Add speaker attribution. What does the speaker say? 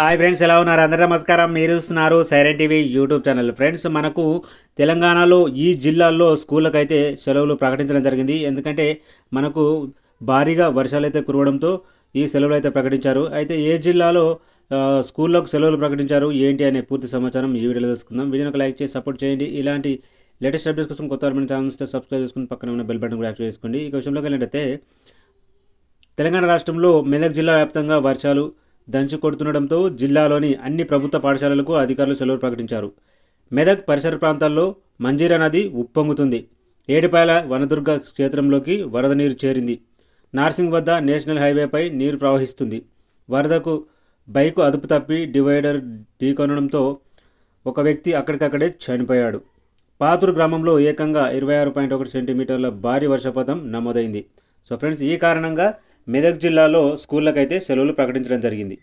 Speaker 1: hi friends ఎలా ఉన్నారు అందరూ నమస్కారం మీరు చూస్తున్నారు Siren TV YouTube channel friends మనకు తెలంగాణలో ఈ జిల్లాల్లో స్కూళ్ళకు అయితే సెలవులు ప్రకటించడం జరిగింది ఎందుకంటే మనకు భారీగా వర్షాలు అయితే కురవడంతో ఈ సెలవులు అయితే ప్రకటించారు అయితే ఏ జిల్లాలో స్కూల్లోకి సెలవులు ప్రకటించారు ఏంటి అనే పూర్తి సమాచారం ఈ వీడియోలో తెలుసుకుందాం వీడియోని లైక్ చేసి సపోర్ట్ చేయండి ఇలాంటి లేటెస్ట్ అప్డేట్స్ కోసం కొత్త మన ఛానల్స్ సబ్స్క్రైబ్ చేసుకుని పక్కన ఉన్న బెల్ బటన్ కూడా యాక్టివ్ చేసుకోండి ఈ విషయంలోకి వెళ్ళినట్టయితే తెలంగాణ రాష్ట్రంలో మెదక్ జిల్లా వ్యాప్తంగా వర్షాలు దంచి కొడుతుండడంతో జిల్లాలోని అన్ని ప్రభుత్వ పాఠశాలలకు అధికారులు సెలవులు ప్రకటించారు మెదక్ పరిసర ప్రాంతాల్లో మంజీరా నది ఉప్పొంగుతుంది ఏడుపాయల వనదుర్గ క్షేత్రంలోకి వరద నీరు చేరింది నార్సింగ్ వద్ద నేషనల్ హైవేపై నీరు ప్రవహిస్తుంది వరదకు బైకు అదుపు తప్పి డివైడర్ ఢీకొనడంతో ఒక వ్యక్తి అక్కడికక్కడే చనిపోయాడు పాతూరు గ్రామంలో ఏకంగా ఇరవై ఆరు పాయింట్ ఒకటి సెంటీమీటర్ల భారీ వర్షపాతం నమోదైంది సో ఫ్రెండ్స్ ఈ కారణంగా మెదక్ జిల్లాలో స్కూళ్ళకైతే సెలవులు ప్రకటించడం జరిగింది